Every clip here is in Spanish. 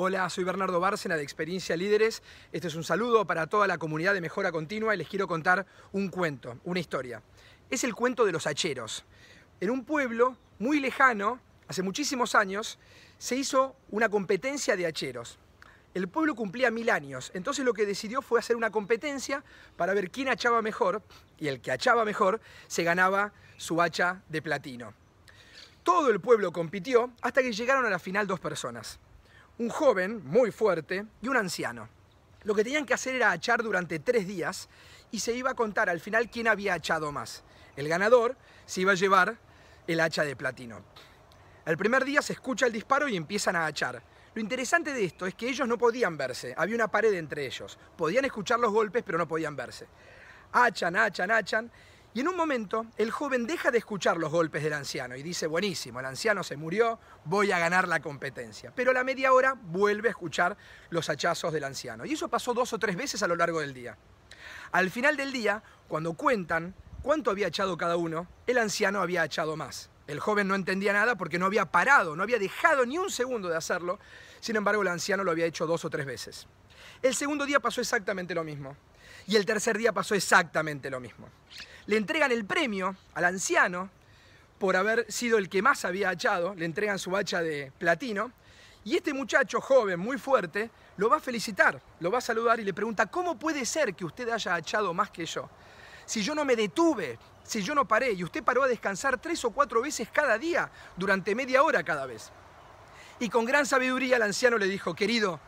Hola, soy Bernardo Bárcena de Experiencia Líderes. Este es un saludo para toda la comunidad de Mejora Continua y les quiero contar un cuento, una historia. Es el cuento de los hacheros. En un pueblo muy lejano, hace muchísimos años, se hizo una competencia de hacheros. El pueblo cumplía mil años, entonces lo que decidió fue hacer una competencia para ver quién hachaba mejor y el que hachaba mejor se ganaba su hacha de platino. Todo el pueblo compitió hasta que llegaron a la final dos personas un joven muy fuerte y un anciano. Lo que tenían que hacer era hachar durante tres días y se iba a contar al final quién había hachado más. El ganador se iba a llevar el hacha de platino. el primer día se escucha el disparo y empiezan a hachar. Lo interesante de esto es que ellos no podían verse, había una pared entre ellos. Podían escuchar los golpes, pero no podían verse. Hachan, hachan, hachan y en un momento el joven deja de escuchar los golpes del anciano y dice, buenísimo, el anciano se murió, voy a ganar la competencia. Pero a la media hora vuelve a escuchar los hachazos del anciano. Y eso pasó dos o tres veces a lo largo del día. Al final del día, cuando cuentan cuánto había echado cada uno, el anciano había echado más. El joven no entendía nada porque no había parado, no había dejado ni un segundo de hacerlo. Sin embargo, el anciano lo había hecho dos o tres veces. El segundo día pasó exactamente lo mismo. Y el tercer día pasó exactamente lo mismo. Le entregan el premio al anciano por haber sido el que más había hachado, le entregan su hacha de platino, y este muchacho joven, muy fuerte, lo va a felicitar, lo va a saludar y le pregunta, ¿cómo puede ser que usted haya hachado más que yo? Si yo no me detuve, si yo no paré, y usted paró a descansar tres o cuatro veces cada día, durante media hora cada vez. Y con gran sabiduría el anciano le dijo, querido,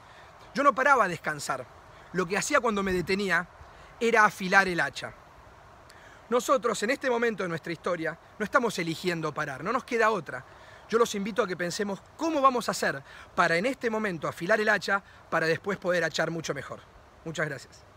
yo no paraba a descansar, lo que hacía cuando me detenía era afilar el hacha. Nosotros en este momento de nuestra historia no estamos eligiendo parar, no nos queda otra. Yo los invito a que pensemos cómo vamos a hacer para en este momento afilar el hacha para después poder hachar mucho mejor. Muchas gracias.